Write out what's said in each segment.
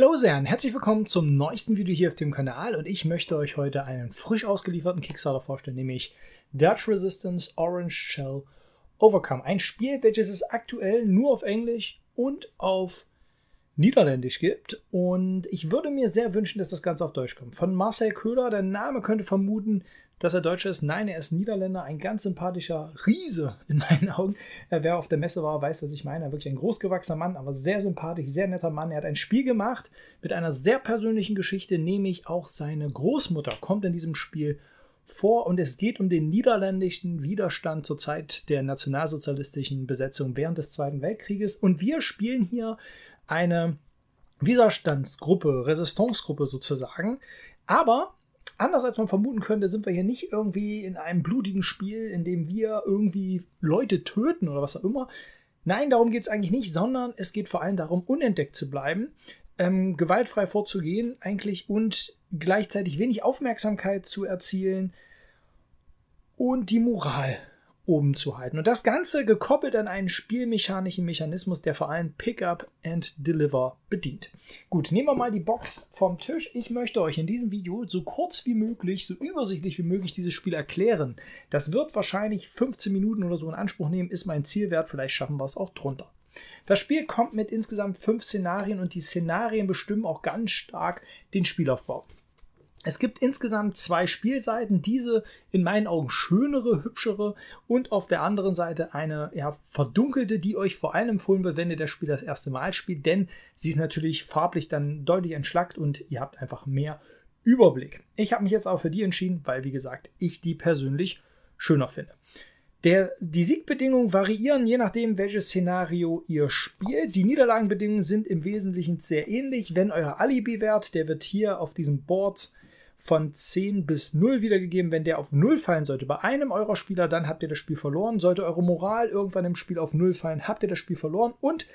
Hello sehr herzlich willkommen zum neuesten Video hier auf dem Kanal und ich möchte euch heute einen frisch ausgelieferten Kickstarter vorstellen, nämlich Dutch Resistance Orange Shell Overcome. Ein Spiel, welches es aktuell nur auf Englisch und auf Niederländisch gibt. Und ich würde mir sehr wünschen, dass das Ganze auf Deutsch kommt. Von Marcel Köhler, der Name könnte vermuten, dass er Deutscher ist. Nein, er ist Niederländer, ein ganz sympathischer Riese in meinen Augen. Äh, wer auf der Messe war, weiß, was ich meine. Er Wirklich ein großgewachsener Mann, aber sehr sympathisch, sehr netter Mann. Er hat ein Spiel gemacht mit einer sehr persönlichen Geschichte, nämlich auch seine Großmutter kommt in diesem Spiel vor und es geht um den niederländischen Widerstand zur Zeit der nationalsozialistischen Besetzung während des Zweiten Weltkrieges. Und wir spielen hier eine Widerstandsgruppe, Resistancegruppe sozusagen. Aber anders als man vermuten könnte, sind wir hier nicht irgendwie in einem blutigen Spiel, in dem wir irgendwie Leute töten oder was auch immer. Nein, darum geht es eigentlich nicht, sondern es geht vor allem darum, unentdeckt zu bleiben, ähm, gewaltfrei vorzugehen eigentlich und gleichzeitig wenig Aufmerksamkeit zu erzielen und die Moral oben zu halten. Und das Ganze gekoppelt an einen spielmechanischen Mechanismus, der vor allem Pickup and Deliver bedient. Gut, nehmen wir mal die Box vom Tisch. Ich möchte euch in diesem Video so kurz wie möglich, so übersichtlich wie möglich dieses Spiel erklären. Das wird wahrscheinlich 15 Minuten oder so in Anspruch nehmen, ist mein Zielwert. Vielleicht schaffen wir es auch drunter. Das Spiel kommt mit insgesamt fünf Szenarien und die Szenarien bestimmen auch ganz stark den Spielaufbau. Es gibt insgesamt zwei Spielseiten, diese in meinen Augen schönere, hübschere und auf der anderen Seite eine ja, verdunkelte, die euch vor allem empfohlen wird, wenn ihr das Spiel das erste Mal spielt, denn sie ist natürlich farblich dann deutlich entschlackt und ihr habt einfach mehr Überblick. Ich habe mich jetzt auch für die entschieden, weil wie gesagt, ich die persönlich schöner finde. Der, die Siegbedingungen variieren je nachdem, welches Szenario ihr spielt. Die Niederlagenbedingungen sind im Wesentlichen sehr ähnlich. Wenn euer Alibi-Wert, der wird hier auf diesem Board von 10 bis 0 wiedergegeben. Wenn der auf 0 fallen sollte bei einem eurer Spieler, dann habt ihr das Spiel verloren. Sollte eure Moral irgendwann im Spiel auf 0 fallen, habt ihr das Spiel verloren. Und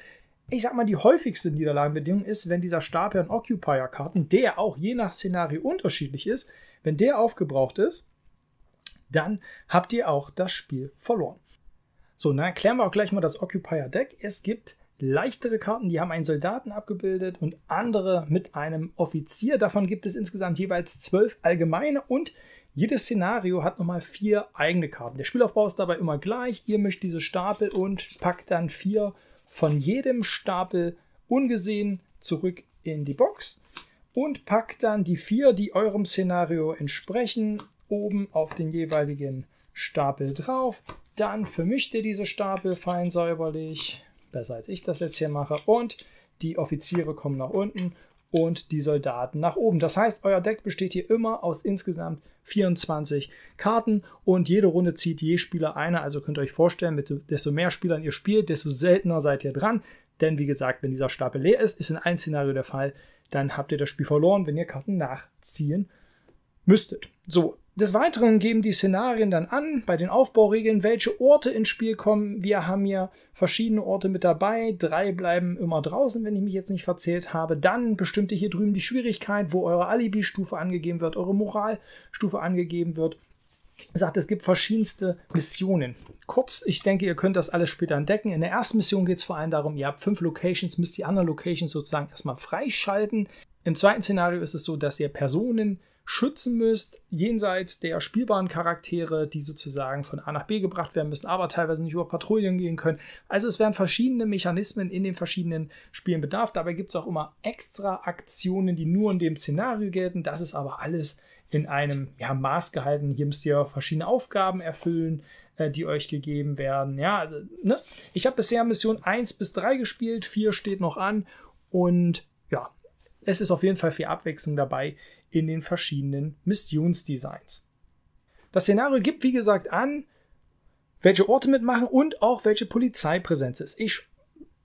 ich sag mal, die häufigste Niederlagenbedingung ist, wenn dieser Stapel an Occupier-Karten, der auch je nach Szenario unterschiedlich ist, wenn der aufgebraucht ist, dann habt ihr auch das Spiel verloren. So, dann erklären wir auch gleich mal das Occupier-Deck. Es gibt Leichtere Karten, die haben einen Soldaten abgebildet und andere mit einem Offizier. Davon gibt es insgesamt jeweils zwölf allgemeine und jedes Szenario hat nochmal vier eigene Karten. Der Spielaufbau ist dabei immer gleich. Ihr mischt diese Stapel und packt dann vier von jedem Stapel ungesehen zurück in die Box und packt dann die vier, die eurem Szenario entsprechen, oben auf den jeweiligen Stapel drauf. Dann vermischt ihr diese Stapel fein säuberlich besser als ich das jetzt hier mache. Und die Offiziere kommen nach unten und die Soldaten nach oben. Das heißt, euer Deck besteht hier immer aus insgesamt 24 Karten und jede Runde zieht je Spieler eine. Also könnt ihr euch vorstellen, mit, desto mehr Spielern ihr spielt, desto seltener seid ihr dran. Denn wie gesagt, wenn dieser Stapel leer ist, ist in einem Szenario der Fall, dann habt ihr das Spiel verloren, wenn ihr Karten nachziehen müsstet. So, des Weiteren geben die Szenarien dann an, bei den Aufbauregeln, welche Orte ins Spiel kommen. Wir haben hier verschiedene Orte mit dabei. Drei bleiben immer draußen, wenn ich mich jetzt nicht verzählt habe. Dann bestimmt ihr hier drüben die Schwierigkeit, wo eure Alibi-Stufe angegeben wird, eure Moralstufe angegeben wird sagt, es gibt verschiedenste Missionen. Kurz, ich denke, ihr könnt das alles später entdecken. In der ersten Mission geht es vor allem darum, ihr habt fünf Locations, müsst die anderen Locations sozusagen erstmal freischalten. Im zweiten Szenario ist es so, dass ihr Personen schützen müsst, jenseits der spielbaren Charaktere, die sozusagen von A nach B gebracht werden müssen, aber teilweise nicht über Patrouillen gehen können. Also es werden verschiedene Mechanismen in den verschiedenen Spielen bedarf. Dabei gibt es auch immer extra Aktionen, die nur in dem Szenario gelten. Das ist aber alles in einem ja, Maß gehalten. Hier müsst ihr verschiedene Aufgaben erfüllen, äh, die euch gegeben werden. Ja, also, ne? Ich habe bisher Mission 1 bis 3 gespielt, 4 steht noch an und ja, es ist auf jeden Fall viel Abwechslung dabei in den verschiedenen Missionsdesigns. Das Szenario gibt, wie gesagt, an, welche Orte mitmachen und auch welche Polizeipräsenz ist. Ich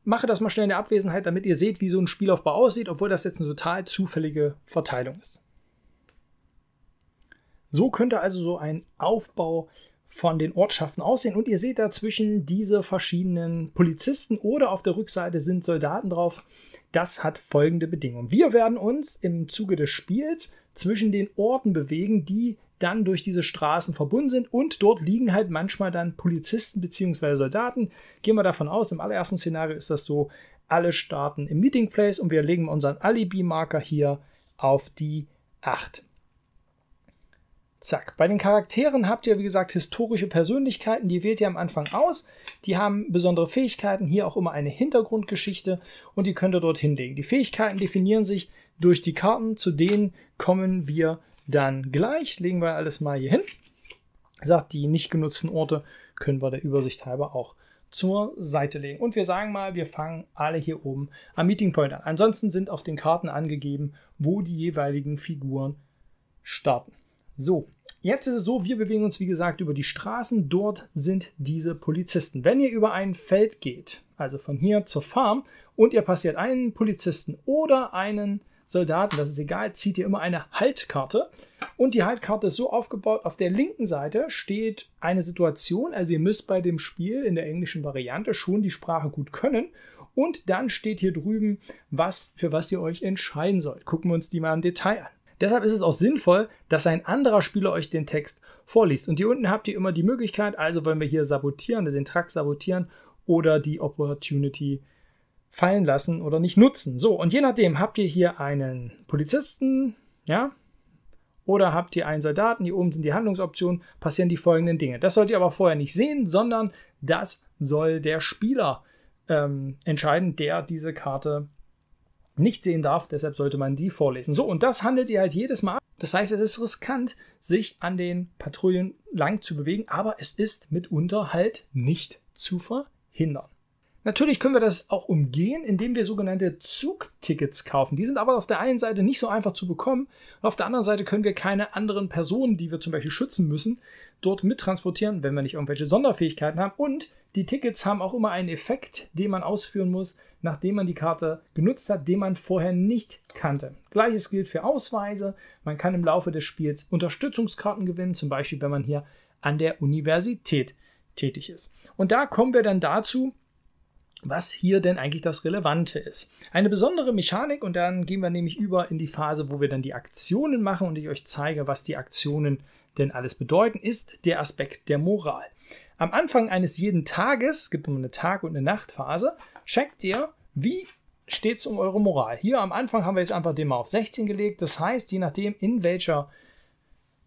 mache das mal schnell in der Abwesenheit, damit ihr seht, wie so ein Spielaufbau aussieht, obwohl das jetzt eine total zufällige Verteilung ist. So könnte also so ein Aufbau von den Ortschaften aussehen. Und ihr seht dazwischen diese verschiedenen Polizisten oder auf der Rückseite sind Soldaten drauf. Das hat folgende Bedingung. Wir werden uns im Zuge des Spiels zwischen den Orten bewegen, die dann durch diese Straßen verbunden sind und dort liegen halt manchmal dann Polizisten bzw. Soldaten. Gehen wir davon aus, im allerersten Szenario ist das so, alle starten im Meeting Place und wir legen unseren Alibi-Marker hier auf die 8. Zack. Bei den Charakteren habt ihr, wie gesagt, historische Persönlichkeiten, die wählt ihr am Anfang aus. Die haben besondere Fähigkeiten, hier auch immer eine Hintergrundgeschichte und die könnt ihr dort hinlegen. Die Fähigkeiten definieren sich durch die Karten, zu denen kommen wir dann gleich. Legen wir alles mal hier hin. Sagt, die nicht genutzten Orte können wir der Übersicht halber auch zur Seite legen. Und wir sagen mal, wir fangen alle hier oben am Meeting Point an. Ansonsten sind auf den Karten angegeben, wo die jeweiligen Figuren starten. So, jetzt ist es so, wir bewegen uns wie gesagt über die Straßen. Dort sind diese Polizisten. Wenn ihr über ein Feld geht, also von hier zur Farm, und ihr passiert einen Polizisten oder einen Soldaten, das ist egal, zieht ihr immer eine Haltkarte. Und die Haltkarte ist so aufgebaut, auf der linken Seite steht eine Situation, also ihr müsst bei dem Spiel in der englischen Variante schon die Sprache gut können. Und dann steht hier drüben, was, für was ihr euch entscheiden sollt. Gucken wir uns die mal im Detail an. Deshalb ist es auch sinnvoll, dass ein anderer Spieler euch den Text vorliest. Und hier unten habt ihr immer die Möglichkeit, also wenn wir hier sabotieren, also den Track sabotieren oder die Opportunity fallen lassen oder nicht nutzen. So, und je nachdem habt ihr hier einen Polizisten, ja, oder habt ihr einen Soldaten, hier oben sind die Handlungsoptionen, passieren die folgenden Dinge. Das sollt ihr aber vorher nicht sehen, sondern das soll der Spieler ähm, entscheiden, der diese Karte nicht sehen darf. Deshalb sollte man die vorlesen. So, und das handelt ihr halt jedes Mal. Das heißt, es ist riskant, sich an den Patrouillen lang zu bewegen, aber es ist mitunter halt nicht zu verhindern. Natürlich können wir das auch umgehen, indem wir sogenannte Zugtickets kaufen. Die sind aber auf der einen Seite nicht so einfach zu bekommen und auf der anderen Seite können wir keine anderen Personen, die wir zum Beispiel schützen müssen, dort mittransportieren, wenn wir nicht irgendwelche Sonderfähigkeiten haben. Und die Tickets haben auch immer einen Effekt, den man ausführen muss, nachdem man die Karte genutzt hat, den man vorher nicht kannte. Gleiches gilt für Ausweise. Man kann im Laufe des Spiels Unterstützungskarten gewinnen, zum Beispiel wenn man hier an der Universität tätig ist. Und da kommen wir dann dazu, was hier denn eigentlich das Relevante ist. Eine besondere Mechanik und dann gehen wir nämlich über in die Phase, wo wir dann die Aktionen machen und ich euch zeige, was die Aktionen denn alles bedeuten, ist der Aspekt der Moral. Am Anfang eines jeden Tages, gibt es eine Tag- und eine Nachtphase, checkt ihr, wie steht es um eure Moral. Hier am Anfang haben wir jetzt einfach den mal auf 16 gelegt. Das heißt, je nachdem, in welcher äh,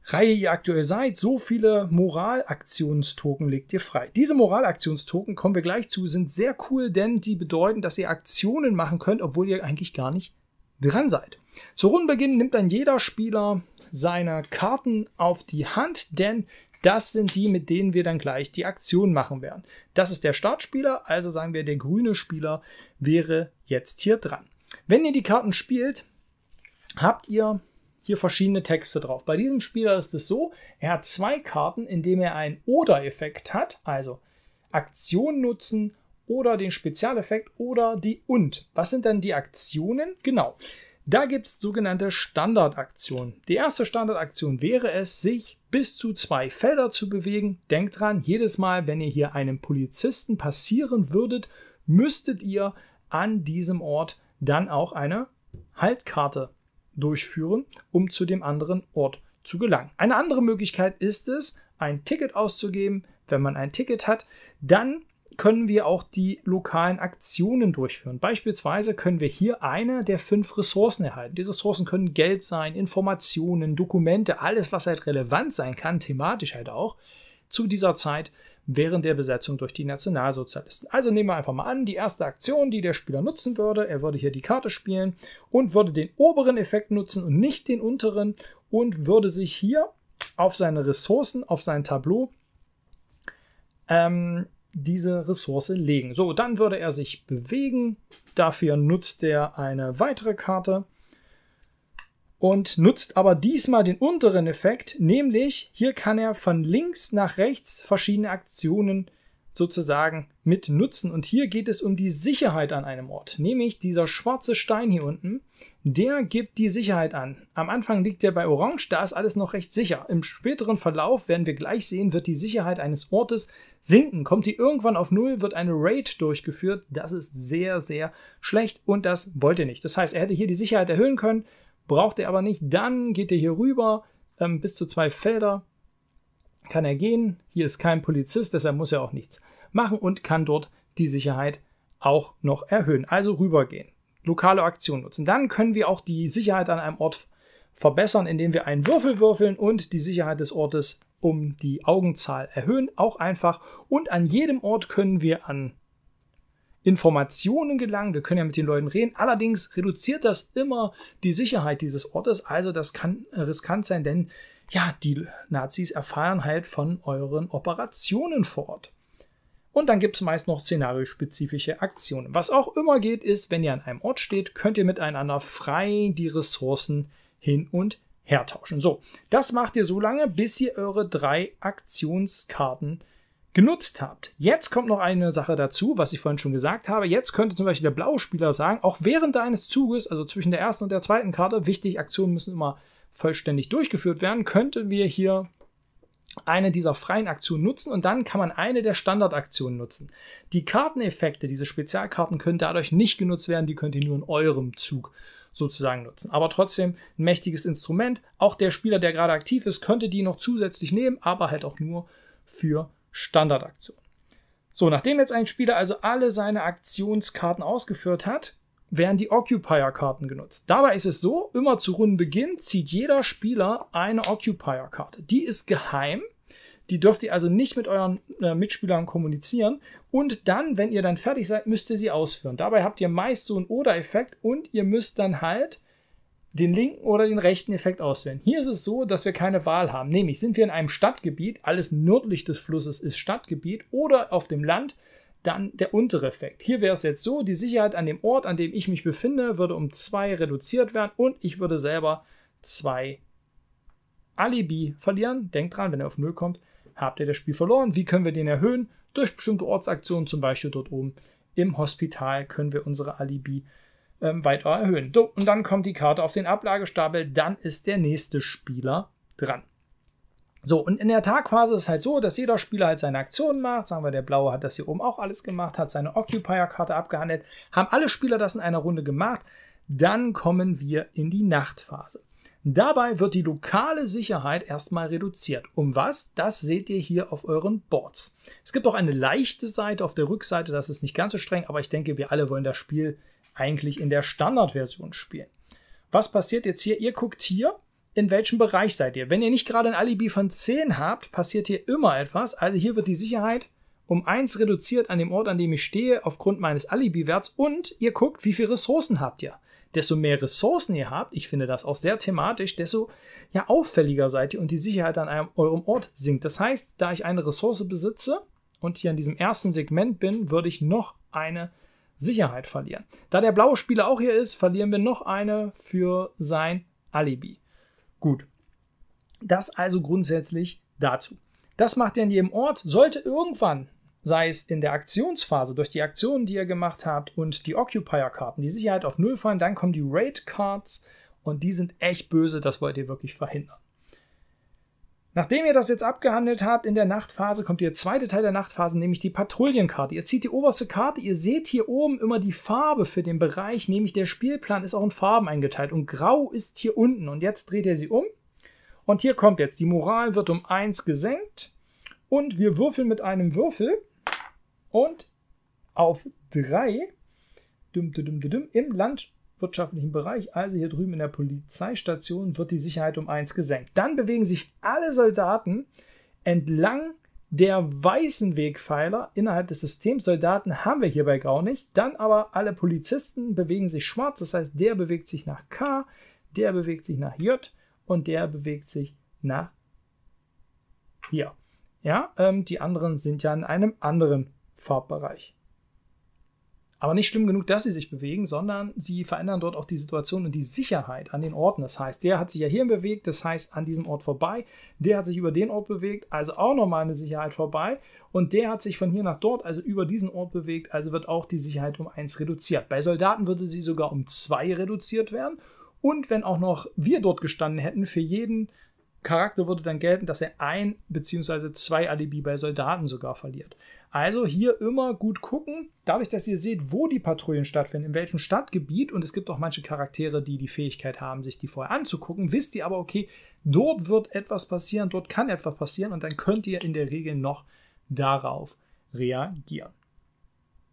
Reihe ihr aktuell seid, so viele Moralaktionstoken legt ihr frei. Diese Moralaktionstoken, kommen wir gleich zu, sind sehr cool, denn die bedeuten, dass ihr Aktionen machen könnt, obwohl ihr eigentlich gar nicht dran seid. Zu Rundenbeginn nimmt dann jeder Spieler seine Karten auf die Hand, denn das sind die, mit denen wir dann gleich die Aktion machen werden. Das ist der Startspieler, also sagen wir, der grüne Spieler wäre jetzt hier dran. Wenn ihr die Karten spielt, habt ihr hier verschiedene Texte drauf. Bei diesem Spieler ist es so, er hat zwei Karten, indem er einen Oder-Effekt hat, also Aktion nutzen oder den Spezialeffekt oder die und. Was sind denn die Aktionen? Genau. Da gibt es sogenannte Standardaktionen. Die erste Standardaktion wäre es, sich bis zu zwei Felder zu bewegen. Denkt dran, jedes Mal, wenn ihr hier einem Polizisten passieren würdet, müsstet ihr an diesem Ort dann auch eine Haltkarte durchführen, um zu dem anderen Ort zu gelangen. Eine andere Möglichkeit ist es, ein Ticket auszugeben. Wenn man ein Ticket hat, dann können wir auch die lokalen Aktionen durchführen. Beispielsweise können wir hier eine der fünf Ressourcen erhalten. Die Ressourcen können Geld sein, Informationen, Dokumente, alles, was halt relevant sein kann, thematisch halt auch, zu dieser Zeit während der Besetzung durch die Nationalsozialisten. Also nehmen wir einfach mal an, die erste Aktion, die der Spieler nutzen würde, er würde hier die Karte spielen und würde den oberen Effekt nutzen und nicht den unteren und würde sich hier auf seine Ressourcen, auf sein Tableau ähm, diese Ressource legen. So, dann würde er sich bewegen. Dafür nutzt er eine weitere Karte und nutzt aber diesmal den unteren Effekt, nämlich hier kann er von links nach rechts verschiedene Aktionen sozusagen mit nutzen. Und hier geht es um die Sicherheit an einem Ort, nämlich dieser schwarze Stein hier unten, der gibt die Sicherheit an. Am Anfang liegt der bei Orange, da ist alles noch recht sicher. Im späteren Verlauf werden wir gleich sehen, wird die Sicherheit eines Ortes sinken. Kommt die irgendwann auf Null, wird eine Raid durchgeführt. Das ist sehr, sehr schlecht und das wollte er nicht. Das heißt, er hätte hier die Sicherheit erhöhen können, Braucht er aber nicht, dann geht er hier rüber ähm, bis zu zwei Felder, kann er gehen. Hier ist kein Polizist, deshalb muss er auch nichts machen und kann dort die Sicherheit auch noch erhöhen. Also rübergehen, lokale Aktion nutzen. Dann können wir auch die Sicherheit an einem Ort verbessern, indem wir einen Würfel würfeln und die Sicherheit des Ortes um die Augenzahl erhöhen. Auch einfach. Und an jedem Ort können wir an Informationen gelangen. Wir können ja mit den Leuten reden. Allerdings reduziert das immer die Sicherheit dieses Ortes. Also das kann riskant sein, denn ja, die Nazis erfahren halt von euren Operationen vor Ort. Und dann gibt es meist noch szenariospezifische Aktionen. Was auch immer geht, ist, wenn ihr an einem Ort steht, könnt ihr miteinander frei die Ressourcen hin und her tauschen. So, das macht ihr so lange, bis ihr eure drei Aktionskarten genutzt habt. Jetzt kommt noch eine Sache dazu, was ich vorhin schon gesagt habe. Jetzt könnte zum Beispiel der blaue Spieler sagen, auch während deines Zuges, also zwischen der ersten und der zweiten Karte, wichtig, Aktionen müssen immer vollständig durchgeführt werden, könnten wir hier eine dieser freien Aktionen nutzen und dann kann man eine der Standardaktionen nutzen. Die Karteneffekte, diese Spezialkarten können dadurch nicht genutzt werden, die könnt ihr nur in eurem Zug sozusagen nutzen. Aber trotzdem ein mächtiges Instrument. Auch der Spieler, der gerade aktiv ist, könnte die noch zusätzlich nehmen, aber halt auch nur für Standardaktion. So, nachdem jetzt ein Spieler also alle seine Aktionskarten ausgeführt hat, werden die Occupier-Karten genutzt. Dabei ist es so, immer zu Rundenbeginn zieht jeder Spieler eine Occupier-Karte. Die ist geheim, die dürft ihr also nicht mit euren äh, Mitspielern kommunizieren. Und dann, wenn ihr dann fertig seid, müsst ihr sie ausführen. Dabei habt ihr meist so einen Oder-Effekt und ihr müsst dann halt den linken oder den rechten Effekt auswählen. Hier ist es so, dass wir keine Wahl haben. Nämlich sind wir in einem Stadtgebiet, alles nördlich des Flusses ist Stadtgebiet oder auf dem Land, dann der untere Effekt. Hier wäre es jetzt so, die Sicherheit an dem Ort, an dem ich mich befinde, würde um 2 reduziert werden und ich würde selber 2 Alibi verlieren. Denkt dran, wenn er auf 0 kommt, habt ihr das Spiel verloren. Wie können wir den erhöhen? Durch bestimmte Ortsaktionen, zum Beispiel dort oben im Hospital, können wir unsere Alibi erhöhen ähm, weiter erhöhen. So, und dann kommt die Karte auf den Ablagestapel, dann ist der nächste Spieler dran. So, und in der Tagphase ist es halt so, dass jeder Spieler halt seine Aktionen macht. Sagen wir, der Blaue hat das hier oben auch alles gemacht, hat seine Occupier-Karte abgehandelt. Haben alle Spieler das in einer Runde gemacht. Dann kommen wir in die Nachtphase. Dabei wird die lokale Sicherheit erstmal reduziert. Um was? Das seht ihr hier auf euren Boards. Es gibt auch eine leichte Seite auf der Rückseite, das ist nicht ganz so streng, aber ich denke, wir alle wollen das Spiel eigentlich in der Standardversion spielen. Was passiert jetzt hier? Ihr guckt hier, in welchem Bereich seid ihr. Wenn ihr nicht gerade ein Alibi von 10 habt, passiert hier immer etwas. Also hier wird die Sicherheit um 1 reduziert an dem Ort, an dem ich stehe, aufgrund meines Alibi-Werts. Und ihr guckt, wie viele Ressourcen habt ihr. Desto mehr Ressourcen ihr habt, ich finde das auch sehr thematisch, desto ja, auffälliger seid ihr und die Sicherheit an einem, eurem Ort sinkt. Das heißt, da ich eine Ressource besitze und hier in diesem ersten Segment bin, würde ich noch eine Sicherheit verlieren. Da der blaue Spieler auch hier ist, verlieren wir noch eine für sein Alibi. Gut. Das also grundsätzlich dazu. Das macht er in jedem Ort. Sollte irgendwann, sei es in der Aktionsphase, durch die Aktionen, die ihr gemacht habt und die Occupier-Karten, die Sicherheit auf Null fallen, dann kommen die Raid-Cards und die sind echt böse. Das wollt ihr wirklich verhindern. Nachdem ihr das jetzt abgehandelt habt in der Nachtphase, kommt der zweite Teil der Nachtphase, nämlich die Patrouillenkarte. Ihr zieht die oberste Karte, ihr seht hier oben immer die Farbe für den Bereich, nämlich der Spielplan ist auch in Farben eingeteilt und grau ist hier unten und jetzt dreht ihr sie um und hier kommt jetzt, die Moral wird um 1 gesenkt und wir würfeln mit einem Würfel und auf 3 im Land wirtschaftlichen Bereich, also hier drüben in der Polizeistation, wird die Sicherheit um eins gesenkt. Dann bewegen sich alle Soldaten entlang der weißen Wegpfeiler innerhalb des Systems. Soldaten haben wir hierbei grau nicht. Dann aber alle Polizisten bewegen sich schwarz. Das heißt, der bewegt sich nach K, der bewegt sich nach J und der bewegt sich nach hier. Ja, ähm, die anderen sind ja in einem anderen Farbbereich. Aber nicht schlimm genug, dass sie sich bewegen, sondern sie verändern dort auch die Situation und die Sicherheit an den Orten. Das heißt, der hat sich ja hier bewegt, das heißt an diesem Ort vorbei. Der hat sich über den Ort bewegt, also auch nochmal eine Sicherheit vorbei. Und der hat sich von hier nach dort, also über diesen Ort bewegt, also wird auch die Sicherheit um 1 reduziert. Bei Soldaten würde sie sogar um 2 reduziert werden. Und wenn auch noch wir dort gestanden hätten, für jeden Charakter würde dann gelten, dass er ein bzw. zwei Alibi bei Soldaten sogar verliert. Also hier immer gut gucken, dadurch, dass ihr seht, wo die Patrouillen stattfinden, in welchem Stadtgebiet und es gibt auch manche Charaktere, die die Fähigkeit haben, sich die vorher anzugucken, wisst ihr aber, okay, dort wird etwas passieren, dort kann etwas passieren und dann könnt ihr in der Regel noch darauf reagieren.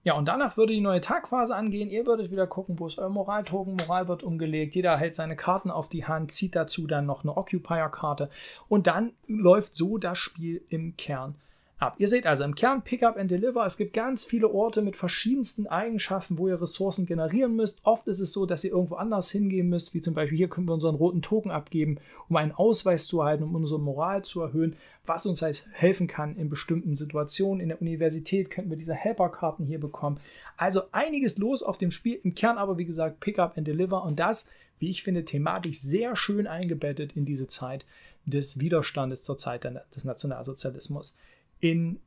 Ja, und danach würde die neue Tagphase angehen. Ihr würdet wieder gucken, wo ist euer Moraltoken. Moral wird umgelegt. Jeder hält seine Karten auf die Hand, zieht dazu dann noch eine Occupier-Karte. Und dann läuft so das Spiel im Kern ab. Ihr seht also im Kern Pickup and Deliver. Es gibt ganz viele Orte mit verschiedensten Eigenschaften, wo ihr Ressourcen generieren müsst. Oft ist es so, dass ihr irgendwo anders hingehen müsst, wie zum Beispiel hier können wir unseren roten Token abgeben, um einen Ausweis zu erhalten, um unsere Moral zu erhöhen, was uns halt helfen kann in bestimmten Situationen. In der Universität könnten wir diese Helperkarten hier bekommen. Also einiges los auf dem Spiel. Im Kern aber, wie gesagt, Pickup and Deliver und das, wie ich finde, thematisch sehr schön eingebettet in diese Zeit des Widerstandes zur Zeit des Nationalsozialismus in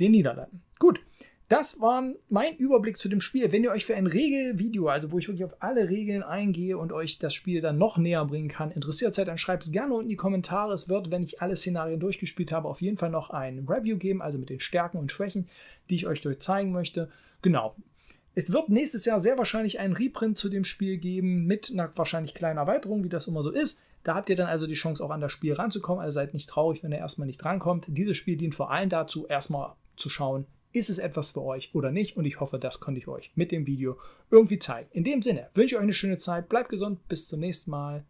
den Niederlanden. Gut, das war mein Überblick zu dem Spiel. Wenn ihr euch für ein Regelvideo, also wo ich wirklich auf alle Regeln eingehe und euch das Spiel dann noch näher bringen kann, interessiert seid, dann schreibt es gerne unten in die Kommentare. Es wird, wenn ich alle Szenarien durchgespielt habe, auf jeden Fall noch ein Review geben, also mit den Stärken und Schwächen, die ich euch durch zeigen möchte. Genau. Es wird nächstes Jahr sehr wahrscheinlich einen Reprint zu dem Spiel geben, mit einer wahrscheinlich kleinen Erweiterung, wie das immer so ist. Da habt ihr dann also die Chance, auch an das Spiel ranzukommen. Also seid nicht traurig, wenn ihr erstmal nicht rankommt. Dieses Spiel dient vor allem dazu, erstmal zu schauen, ist es etwas für euch oder nicht? Und ich hoffe, das konnte ich euch mit dem Video irgendwie zeigen. In dem Sinne wünsche ich euch eine schöne Zeit, bleibt gesund, bis zum nächsten Mal.